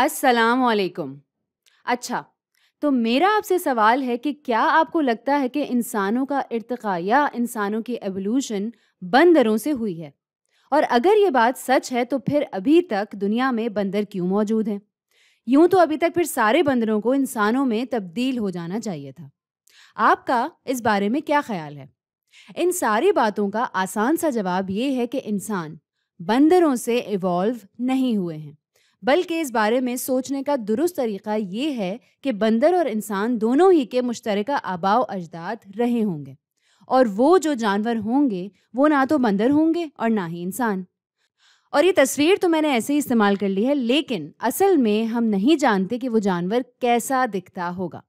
अस्सलाम वालेकुम अच्छा तो मेरा आपसे सवाल है कि क्या आपको लगता है कि इंसानों का इर्तका या इंसानों की एवोल्यूशन बंदरों से हुई है और अगर ये बात सच है तो फिर अभी तक दुनिया में बंदर क्यों मौजूद हैं यूं तो अभी तक फिर सारे बंदरों को इंसानों में तब्दील हो जाना चाहिए था आपका इस बारे में क्या ख्याल है इन सारी बातों का आसान सा जवाब ये है कि इंसान बंदरों से इवॉल्व नहीं हुए हैं बल्कि इस बारे में सोचने का दुरुस्त तरीका ये है कि बंदर और इंसान दोनों ही के मुश्तर आबाव अजदाद रहे होंगे और वो जो जानवर होंगे वो ना तो बंदर होंगे और ना ही इंसान और ये तस्वीर तो मैंने ऐसे ही इस्तेमाल कर ली है लेकिन असल में हम नहीं जानते कि वो जानवर कैसा दिखता होगा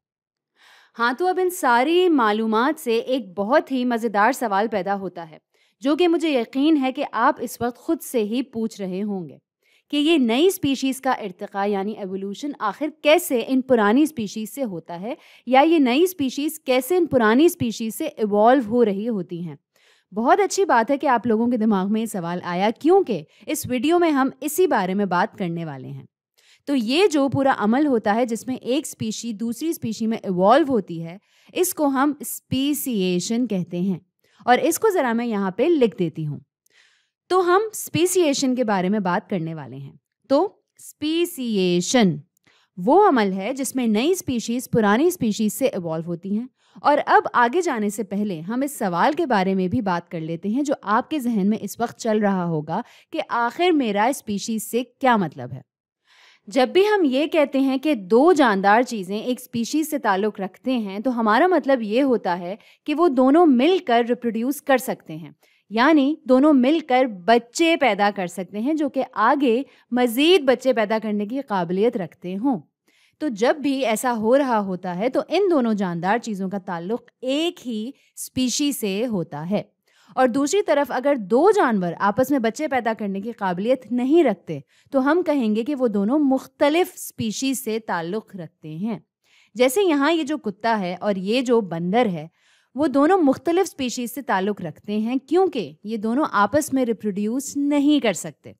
हाँ तो अब इन सारी मालूम से एक बहुत ही मज़ेदार सवाल पैदा होता है जो कि मुझे यकीन है कि आप इस वक्त ख़ुद से ही पूछ रहे होंगे कि ये नई स्पीशीज़ का इरतका यानी एवोल्यूशन आखिर कैसे इन पुरानी स्पीशीज़ से होता है या ये नई स्पीशीज़ कैसे इन पुरानी स्पीशीज़ से इवॉल्व हो रही होती हैं बहुत अच्छी बात है कि आप लोगों के दिमाग में ये सवाल आया क्योंकि इस वीडियो में हम इसी बारे में बात करने वाले हैं तो ये जो पूरा अमल होता है जिसमें एक स्पीशी दूसरी स्पीशी में इवॉल्व होती है इसको हम स्पीसीएशन कहते हैं और इसको ज़रा मैं यहाँ पे लिख देती हूँ तो हम स्पीसीशन के बारे में बात करने वाले हैं तो स्पीसीएशन वो अमल है जिसमें नई स्पीशीज पुरानी स्पीशीज से इवॉल्व होती हैं और अब आगे जाने से पहले हम इस सवाल के बारे में भी बात कर लेते हैं जो आपके जहन में इस वक्त चल रहा होगा कि आखिर मेरा स्पीशीज से क्या मतलब है जब भी हम ये कहते हैं कि दो जानदार चीज़ें एक स्पीशीज से ताल्लुक़ रखते हैं तो हमारा मतलब ये होता है कि वो दोनों मिलकर रिप्रोड्यूस कर सकते हैं यानी दोनों मिलकर बच्चे पैदा कर सकते हैं जो कि आगे मज़ीद बच्चे पैदा करने की काबिलियत रखते हों तो जब भी ऐसा हो रहा होता है तो इन दोनों जानदार चीज़ों का ताल्लुक एक ही स्पीशी से होता है और दूसरी तरफ अगर दो जानवर आपस में बच्चे पैदा करने की काबिलियत नहीं रखते तो हम कहेंगे कि वो दोनों मुख्तलिफ स्पीशीज से ताल्लुक़ रखते हैं जैसे यहाँ ये जो कुत्ता है और ये जो बंदर है वो दोनों मुख्तलिफ स्पीशीज़ से ताल्लुक़ रखते हैं क्योंकि ये दोनों आपस में रिप्रोड्यूस नहीं कर सकते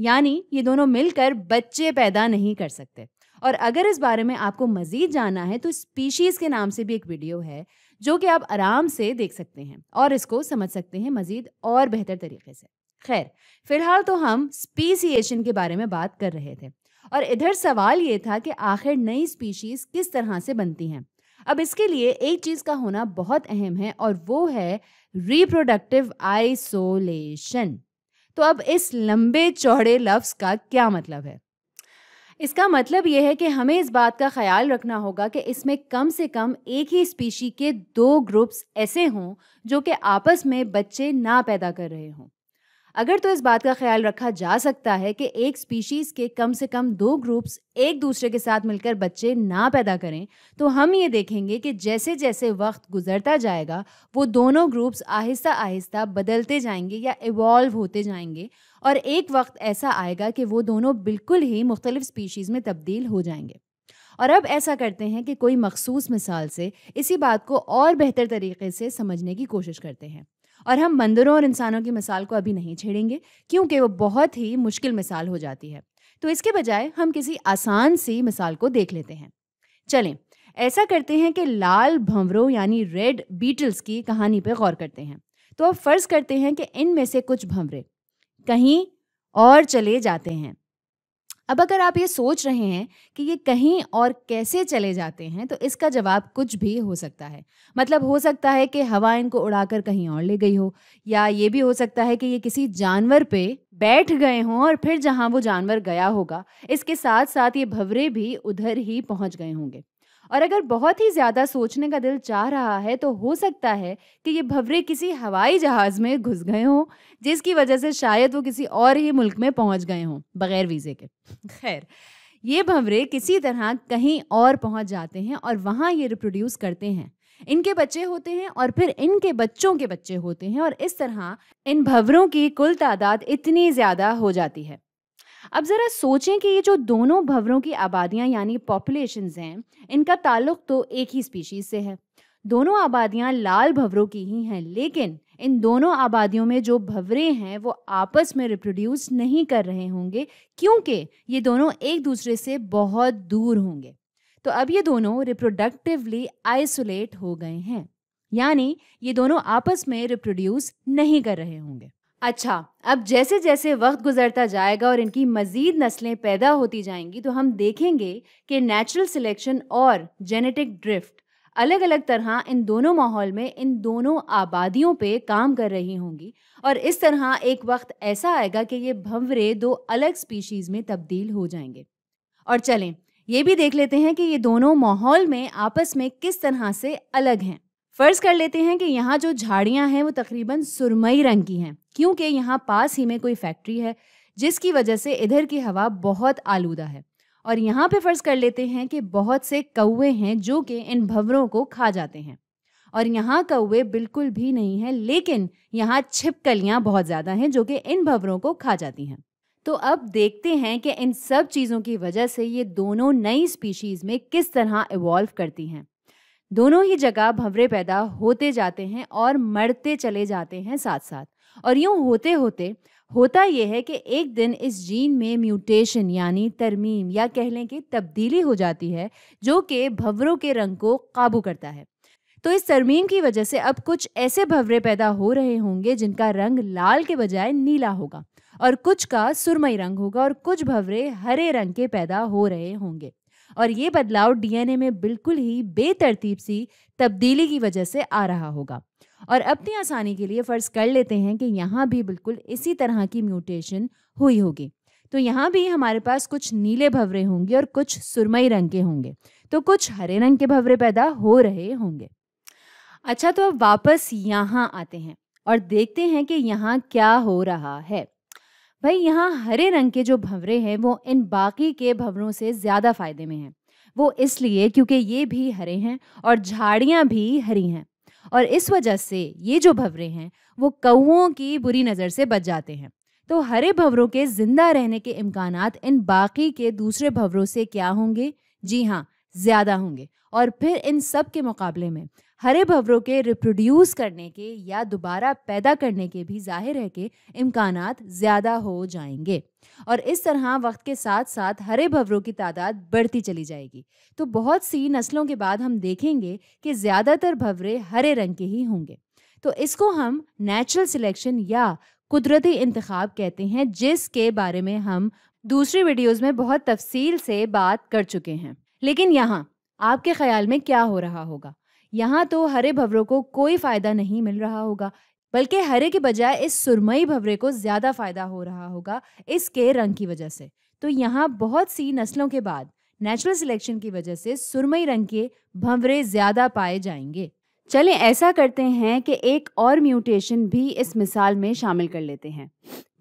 यानी ये दोनों मिलकर बच्चे पैदा नहीं कर सकते और अगर इस बारे में आपको मज़ीद जानना है तो स्पीशीज़ के नाम से भी एक वीडियो है जो कि आप आराम से देख सकते हैं और इसको समझ सकते हैं मज़ीद और बेहतर तरीके से खैर फिलहाल तो हम स्पीसीएशन के बारे में बात कर रहे थे और इधर सवाल ये था कि आखिर नई स्पीशीज़ किस तरह से बनती हैं अब इसके लिए एक चीज़ का होना बहुत अहम है और वो है रिप्रोडक्टिव आइसोलेशन तो अब इस लंबे चौड़े लफ्ज़ का क्या मतलब है इसका मतलब यह है कि हमें इस बात का ख्याल रखना होगा कि इसमें कम से कम एक ही स्पीशी के दो ग्रुप्स ऐसे हों जो कि आपस में बच्चे ना पैदा कर रहे हों अगर तो इस बात का ख्याल रखा जा सकता है कि एक स्पीशीज़ के कम से कम दो ग्रुप्स एक दूसरे के साथ मिलकर बच्चे ना पैदा करें तो हम ये देखेंगे कि जैसे जैसे वक्त गुजरता जाएगा वो दोनों ग्रुप्स आहिस्ता आहिस्ता बदलते जाएंगे या इवॉल्व होते जाएंगे और एक वक्त ऐसा आएगा कि वो दोनों बिल्कुल ही मुख्तलिफ स्पीशीज़ में तब्दील हो जाएंगे और अब ऐसा करते हैं कि कोई मखसूस मिसाल से इसी बात को और बेहतर तरीके से समझने की कोशिश करते हैं और हम बंदरों और इंसानों की मिसाल को अभी नहीं छेड़ेंगे क्योंकि वो बहुत ही मुश्किल मिसाल हो जाती है तो इसके बजाय हम किसी आसान सी मिसाल को देख लेते हैं चलें ऐसा करते हैं कि लाल भंवरों यानी रेड बीटल्स की कहानी पर गौर करते हैं तो अब फ़र्ज़ करते हैं कि इनमें से कुछ भंवरे कहीं और चले जाते हैं अब अगर आप ये सोच रहे हैं कि ये कहीं और कैसे चले जाते हैं तो इसका जवाब कुछ भी हो सकता है मतलब हो सकता है कि हवा इनको उड़ाकर कहीं और ले गई हो या ये भी हो सकता है कि ये किसी जानवर पे बैठ गए हों और फिर जहाँ वो जानवर गया होगा इसके साथ साथ ये भवरे भी उधर ही पहुँच गए होंगे और अगर बहुत ही ज़्यादा सोचने का दिल चाह रहा है तो हो सकता है कि ये भवरे किसी हवाई जहाज़ में घुस गए हों जिसकी वजह से शायद वो किसी और ही मुल्क में पहुंच गए हों बगैर वीज़े के खैर ये भंवरे किसी तरह कहीं और पहुंच जाते हैं और वहाँ ये रिप्रोड्यूस करते हैं इनके बच्चे होते हैं और फिर इनके बच्चों के बच्चे होते हैं और इस तरह इन भंवरों की कुल तादाद इतनी ज़्यादा हो जाती है अब ज़रा सोचें कि ये जो दोनों भंवरों की आबादियाँ यानी पॉपुलेशन हैं इनका ताल्लुक तो एक ही स्पीशीज़ से है दोनों आबादियाँ लाल भंवरों की ही हैं लेकिन इन दोनों आबादियों में जो भंवरे हैं वो आपस में रिप्रोड्यूस नहीं कर रहे होंगे क्योंकि ये दोनों एक दूसरे से बहुत दूर होंगे तो अब ये दोनों रिप्रोडक्टिवली आइसोलेट हो गए हैं यानी ये दोनों आपस में रिप्रोड्यूस नहीं कर रहे होंगे अच्छा अब जैसे जैसे वक्त गुजरता जाएगा और इनकी मज़ीद नस्लें पैदा होती जाएंगी तो हम देखेंगे कि नेचुरल सिलेक्शन और जेनेटिक ड्रिफ्ट अलग अलग तरह इन दोनों माहौल में इन दोनों आबादियों पे काम कर रही होंगी और इस तरह एक वक्त ऐसा आएगा कि ये भंवरे दो अलग स्पीशीज़ में तब्दील हो जाएंगे और चलें ये भी देख लेते हैं कि ये दोनों माहौल में आपस में किस तरह से अलग हैं फ़र्ज़ कर लेते हैं कि यहाँ जो झाड़ियाँ हैं वो तकरीबन सुरमई रंग की हैं क्योंकि यहाँ पास ही में कोई फैक्ट्री है जिसकी वजह से इधर की हवा बहुत आलूदा है और यहाँ पे फ़र्ज़ कर लेते हैं कि बहुत से कौवे हैं जो कि इन भंवरों को खा जाते हैं और यहाँ कौवे बिल्कुल भी नहीं हैं लेकिन यहाँ छिपकलियाँ बहुत ज़्यादा हैं जो कि इन भंवरों को खा जाती हैं तो अब देखते हैं कि इन सब चीज़ों की वजह से ये दोनों नई स्पीशीज़ में किस तरह इवॉल्व करती हैं दोनों ही जगह भंवरे पैदा होते जाते हैं और मरते चले जाते हैं साथ साथ और यूँ होते होते होता यह है कि एक दिन इस जीन में म्यूटेशन यानी तरमीम या कह लें कि तब्दीली हो जाती है जो कि भंवरों के रंग को काबू करता है तो इस तरमीम की वजह से अब कुछ ऐसे भंवरे पैदा हो रहे होंगे जिनका रंग लाल के बजाय नीला होगा और कुछ का सुरमई रंग होगा और कुछ भंवरे हरे रंग के पैदा हो रहे होंगे और ये बदलाव डीएनए में बिल्कुल ही बेतरतीब सी तब्दीली की वजह से आ रहा होगा और अपनी आसानी के लिए फ़र्ज़ कर लेते हैं कि यहाँ भी बिल्कुल इसी तरह की म्यूटेशन हुई होगी तो यहाँ भी हमारे पास कुछ नीले भवरे होंगे और कुछ सुरमई रंग के होंगे तो कुछ हरे रंग के भवरे पैदा हो रहे होंगे अच्छा तो अब वापस यहाँ आते हैं और देखते हैं कि यहाँ क्या हो रहा है भाई यहाँ हरे रंग के जो भंवरे हैं वो इन बाकी के भंवरों से ज़्यादा फायदे में हैं वो इसलिए क्योंकि ये भी हरे हैं और झाड़ियाँ भी हरी हैं और इस वजह से ये जो भंवरे हैं वो कौओं की बुरी नज़र से बच जाते हैं तो हरे भंवरों के जिंदा रहने के इम्कान इन बाकी के दूसरे भंवरों से क्या होंगे जी हाँ ज़्यादा होंगे और फिर इन सब के मुकाबले में हरे भवरों के रिप्रोड्यूस करने के या दोबारा पैदा करने के भी जाहिर है कि इम्कान ज़्यादा हो जाएंगे और इस तरह वक्त के साथ साथ हरे भवरों की तादाद बढ़ती चली जाएगी तो बहुत सी नस्लों के बाद हम देखेंगे कि ज़्यादातर भवरे हरे रंग के ही होंगे तो इसको हम नेचुरल सिलेक्शन या कुदरती इंतखब कहते हैं जिसके बारे में हम दूसरी वीडियोस में बहुत तफसील से बात कर चुके हैं लेकिन यहाँ आपके ख्याल में क्या हो रहा होगा यहाँ तो हरे भवरों को कोई फायदा नहीं मिल रहा होगा बल्कि हरे के बजाय इस सुरमई भवरे को ज़्यादा फायदा हो रहा होगा इसके रंग की वजह से तो यहाँ बहुत सी नस्लों के बाद नेचुरल सिलेक्शन की वजह से सुरमई रंग के भंवरे ज़्यादा पाए जाएंगे चले ऐसा करते हैं कि एक और म्यूटेशन भी इस मिसाल में शामिल कर लेते हैं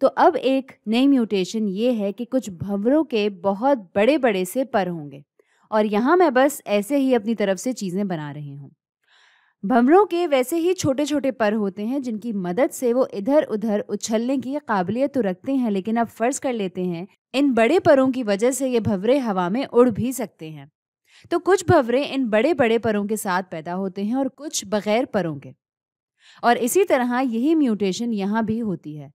तो अब एक नई म्यूटेशन ये है कि कुछ भंवरों के बहुत बड़े बड़े से पर होंगे और यहाँ मैं बस ऐसे ही अपनी तरफ से चीज़ें बना रही हूँ भमरों के वैसे ही छोटे छोटे पर होते हैं जिनकी मदद से वो इधर उधर उछलने की काबिलियत तो रखते हैं लेकिन अब फर्ज कर लेते हैं इन बड़े परों की वजह से ये भवरे हवा में उड़ भी सकते हैं तो कुछ भवरे इन बड़े बड़े परों के साथ पैदा होते हैं और कुछ बगैर परों के और इसी तरह यही म्यूटेशन यहाँ भी होती है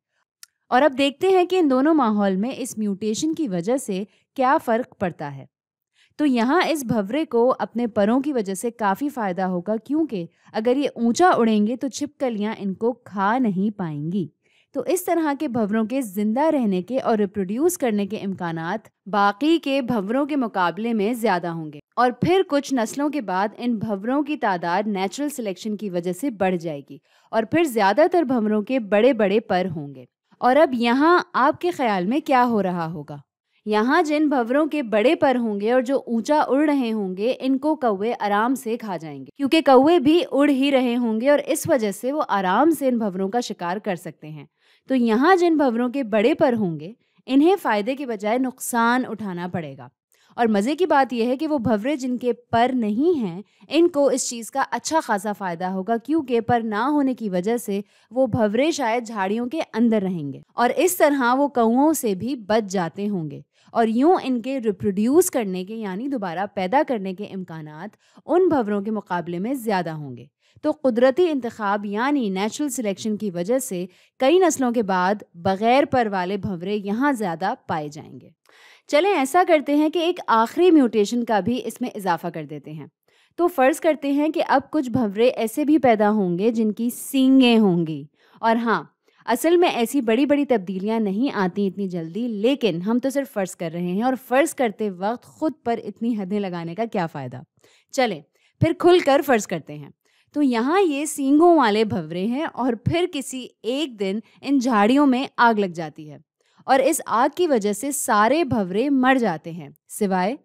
और अब देखते हैं कि इन दोनों माहौल में इस म्यूटेशन की वजह से क्या फ़र्क पड़ता है तो यहाँ इस भवरे को अपने परों की वजह से काफ़ी फ़ायदा होगा क्योंकि अगर ये ऊंचा उड़ेंगे तो छिपकलियाँ इनको खा नहीं पाएंगी तो इस तरह के भवरों के ज़िंदा रहने के और रिप्रोड्यूस करने के इम्कान बाकी के भवरों के मुकाबले में ज़्यादा होंगे और फिर कुछ नस्लों के बाद इन भवरों की तादाद नेचुरल सिलेक्शन की वजह से बढ़ जाएगी और फिर ज़्यादातर भंवरों के बड़े बड़े पर होंगे और अब यहाँ आपके ख्याल में क्या हो रहा होगा यहाँ जिन भंवरों के बड़े पर होंगे और जो ऊंचा उड़ रहे होंगे इनको कौवे आराम से खा जाएंगे क्योंकि कौवे भी उड़ ही रहे होंगे और इस वजह से वो आराम से इन भंवरों का शिकार कर सकते हैं तो यहाँ जिन भंवरों के बड़े पर होंगे इन्हें फ़ायदे के बजाय नुकसान उठाना पड़ेगा और मज़े की बात यह है कि वो भंवरे जिनके पर नहीं हैं इनको इस चीज़ का अच्छा खासा फ़ायदा होगा क्योंकि पर ना होने की वजह से वो भंवरे शायद झाड़ियों के अंदर रहेंगे और इस तरह वो कौओं से भी बच जाते होंगे और यूँ इनके रिप्रोड्यूस करने के यानी दोबारा पैदा करने के इम्कान उन भंवरों के मुकाबले में ज़्यादा होंगे तो कुदरती इंतखब यानी नेचुरल सिलेक्शन की वजह से कई नस्लों के बाद बग़ैर पर वाले भंवरे यहाँ ज़्यादा पाए जाएंगे चलें ऐसा करते हैं कि एक आखिरी म्यूटेशन का भी इसमें इजाफा कर देते हैं तो फ़र्ज़ करते हैं कि अब कुछ भंवरे ऐसे भी पैदा होंगे जिनकी सींगें होंगी और हाँ असल में ऐसी बड़ी बड़ी तब्दीलियाँ नहीं आती इतनी जल्दी लेकिन हम तो सिर्फ फ़र्ज़ कर रहे हैं और फ़र्ज़ करते वक्त ख़ुद पर इतनी हदें लगाने का क्या फ़ायदा चलें फिर खुल कर फ़र्ज़ करते हैं तो यहाँ ये सींगों वाले भंवरे हैं और फिर किसी एक दिन इन झाड़ियों में आग लग जाती है और इस आग की वजह से सारे भंवरे मर जाते हैं सिवाय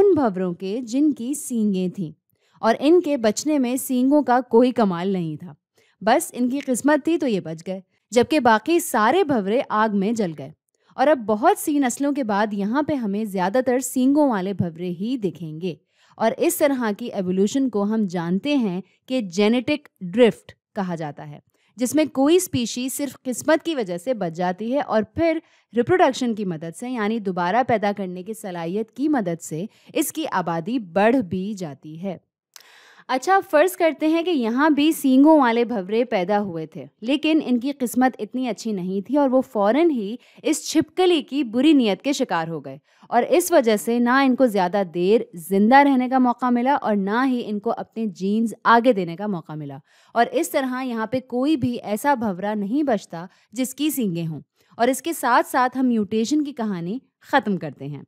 उन भंवरों के जिनकी सींगें थीं और इनके बचने में सींगों का कोई कमाल नहीं था बस इनकी किस्मत थी तो ये बच गए जबकि बाकी सारे भवरे आग में जल गए और अब बहुत सी नस्लों के बाद यहाँ पे हमें ज़्यादातर सींगों वाले भवरे ही दिखेंगे और इस तरह की एवोल्यूशन को हम जानते हैं कि जेनेटिक ड्रिफ्ट कहा जाता है जिसमें कोई स्पीशी सिर्फ किस्मत की वजह से बच जाती है और फिर रिप्रोडक्शन की मदद से यानी दोबारा पैदा करने की सलाहियत की मदद से इसकी आबादी बढ़ भी जाती है अच्छा फ़र्ज़ करते हैं कि यहाँ भी सींगों वाले भवरे पैदा हुए थे लेकिन इनकी किस्मत इतनी अच्छी नहीं थी और वो फ़ौर ही इस छिपकली की बुरी नीयत के शिकार हो गए और इस वजह से ना इनको ज़्यादा देर ज़िंदा रहने का मौका मिला और ना ही इनको अपने जीन्स आगे देने का मौका मिला और इस तरह यहाँ पर कोई भी ऐसा भवरा नहीं बचता जिसकी सींगें हों और इसके साथ साथ हम म्यूटेशन की कहानी ख़त्म करते हैं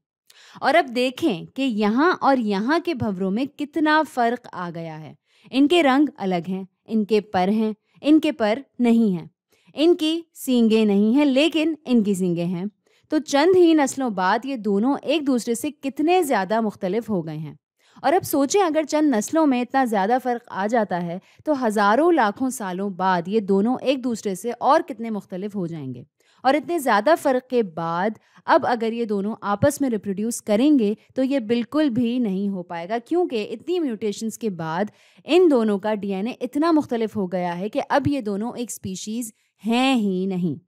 और अब देखें कि यहाँ और यहाँ के भंवरों में कितना फ़र्क आ गया है इनके रंग अलग हैं इनके पर हैं इनके पर नहीं हैं इनकी सींगे नहीं हैं लेकिन इनकी सींगे हैं तो चंद ही नस्लों बाद ये दोनों एक दूसरे से कितने ज़्यादा मुख्तलिफ हो गए हैं और अब सोचें अगर चंद नस्लों में इतना ज़्यादा फ़र्क आ जाता है तो हज़ारों लाखों सालों बाद ये दोनों एक दूसरे से और कितने मुख्तलिफ हो जाएंगे और इतने ज़्यादा फ़र्क के बाद अब अगर ये दोनों आपस में रिप्रोड्यूस करेंगे तो ये बिल्कुल भी नहीं हो पाएगा क्योंकि इतनी म्यूटेशंस के बाद इन दोनों का डीएनए इतना मुख्तलिफ हो गया है कि अब ये दोनों एक स्पीशीज़ हैं ही नहीं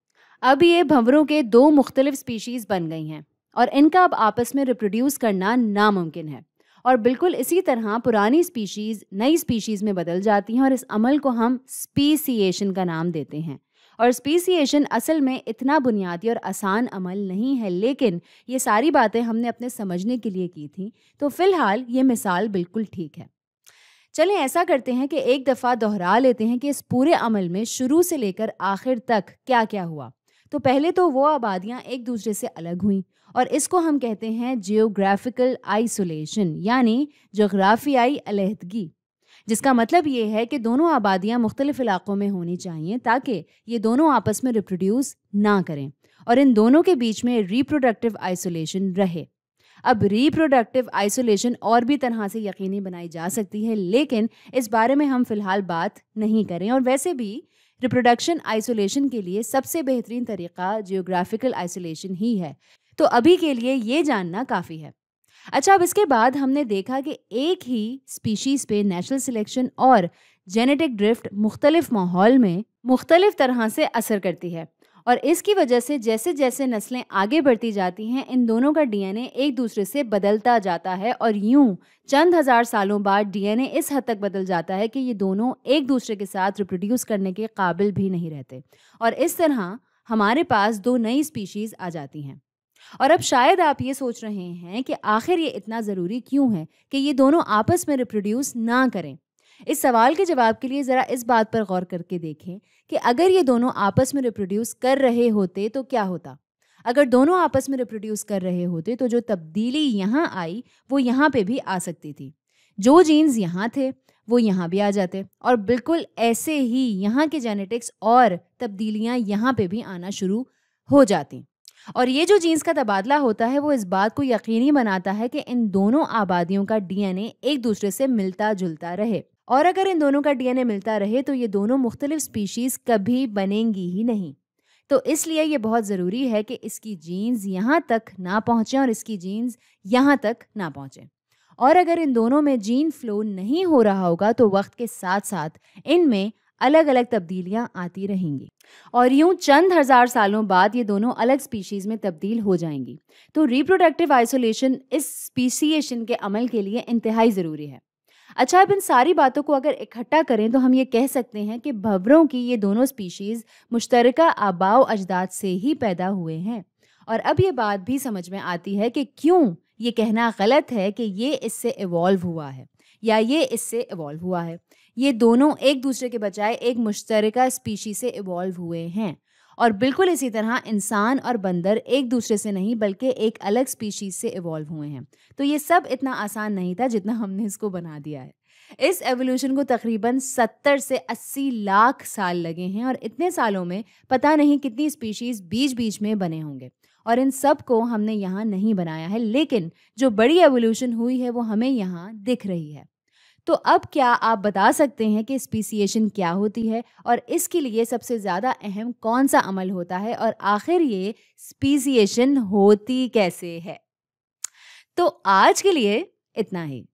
अब ये भंवरों के दो मुख्तलिफ स्पीशीज़ बन गई हैं और इनका अब आपस में रिप्रोड्यूस करना नामुमकिन है और बिल्कुल इसी तरह पुरानी स्पीशीज़ नई स्पीशीज़ में बदल जाती हैं और इस अमल को हम स्पीसीएशन का नाम देते हैं और स्पीसीशन असल में इतना बुनियादी और आसान अमल नहीं है लेकिन ये सारी बातें हमने अपने समझने के लिए की थी तो फ़िलहाल ये मिसाल बिल्कुल ठीक है चलें ऐसा करते हैं कि एक दफ़ा दोहरा लेते हैं कि इस पूरे अमल में शुरू से लेकर आखिर तक क्या क्या हुआ तो पहले तो वो आबादियाँ एक दूसरे से अलग हुई और इसको हम कहते हैं जियोग्राफिकल आइसोलेशन यानी जोग्राफियाई अलहदगी जिसका मतलब ये है कि दोनों आबादियाँ मुख्तलिफ इलाक़ों में होनी चाहिए ताकि ये दोनों आपस में रिप्रोड्यूस ना करें और इन दोनों के बीच में रिप्रोडक्टिव आइसोलेशन रहे अब रिप्रोडक्टिव आइसोलेशन और भी तरह से यकीनी बनाई जा सकती है लेकिन इस बारे में हम फिलहाल बात नहीं करें और वैसे भी रिप्रोडक्शन आइसोलेशन के लिए सबसे बेहतरीन तरीका जियोग्राफिकल आइसोलेशन ही है तो अभी के लिए ये जानना काफ़ी है अच्छा अब इसके बाद हमने देखा कि एक ही स्पीशीज़ पे नेचुरल सिलेक्शन और जेनेटिक ड्रिफ्ट मुख्तलिफ माहौल में मुख्तलिफ तरह से असर करती है और इसकी वजह से जैसे जैसे नस्लें आगे बढ़ती जाती हैं इन दोनों का डीएनए एक दूसरे से बदलता जाता है और यूं चंद हज़ार सालों बाद डीएनए इस हद तक बदल जाता है कि ये दोनों एक दूसरे के साथ रिप्रोड्यूस करने के काबिल भी नहीं रहते और इस तरह हमारे पास दो नई स्पीशीज़ आ जाती हैं और अब शायद आप ये सोच रहे हैं कि आखिर ये इतना ज़रूरी क्यों है कि ये दोनों आपस में रिप्रोड्यूस ना करें इस सवाल के जवाब के लिए ज़रा इस बात पर गौर करके देखें कि अगर ये दोनों आपस में रिप्रोड्यूस कर रहे होते तो क्या होता अगर दोनों आपस में रिप्रोड्यूस कर रहे होते तो जो तब्दीली यहाँ आई वो यहाँ पे भी आ सकती थी जो जीन्स यहाँ थे वो यहाँ भी आ जाते और बिल्कुल ऐसे ही यहाँ के जेनेटिक्स और तब्दीलियाँ यहाँ पे भी आना शुरू हो जाती और ये जो जीन्स का तबादला होता है वो इस बात को यकीनी बनाता है कि इन दोनों आबादियों का डीएनए एक दूसरे से मिलता जुलता रहे और अगर इन दोनों का डीएनए मिलता रहे तो ये दोनों मुख्तलिफ स्पीशीज़ कभी बनेंगी ही नहीं तो इसलिए ये बहुत ज़रूरी है कि इसकी जीन्स यहाँ तक ना पहुँचें और इसकी जीन्स यहाँ तक ना पहुँचें और अगर इन दोनों में जीन फ्लो नहीं हो रहा होगा तो वक्त के साथ साथ इनमें अलग अलग तब्दीलियाँ आती रहेंगी और यूं चंद हजार सालों बाद ये दोनों अलग स्पीशीज़ में तब्दील हो जाएंगी तो रिप्रोडक्टिव आइसोलेशन इस स्पीसीएशन के अमल के लिए इंतहाई ज़रूरी है अच्छा अब इन सारी बातों को अगर इकट्ठा करें तो हम ये कह सकते हैं कि भवरों की ये दोनों स्पीशीज़ मुश्तर आबाव अजदाद से ही पैदा हुए हैं और अब ये बात भी समझ में आती है कि क्यों ये कहना गलत है कि ये इससे इवॉल्व हुआ है या ये इससे इवॉल्व हुआ है ये दोनों एक दूसरे के बजाय एक मुश्तरका स्पीशी से इवॉल्व हुए हैं और बिल्कुल इसी तरह इंसान और बंदर एक दूसरे से नहीं बल्कि एक अलग स्पीशीज से इवॉल्व हुए हैं तो ये सब इतना आसान नहीं था जितना हमने इसको बना दिया है इस एवोल्यूशन को तकरीबन 70 से 80 लाख साल लगे हैं और इतने सालों में पता नहीं कितनी स्पीशीज़ बीच बीच में बने होंगे और इन सब को हमने यहाँ नहीं बनाया है लेकिन जो बड़ी एवोल्यूशन हुई है वो हमें यहाँ दिख रही है तो अब क्या आप बता सकते हैं कि स्पीसीएशन क्या होती है और इसके लिए सबसे ज़्यादा अहम कौन सा अमल होता है और आखिर ये स्पीसीएशन होती कैसे है तो आज के लिए इतना ही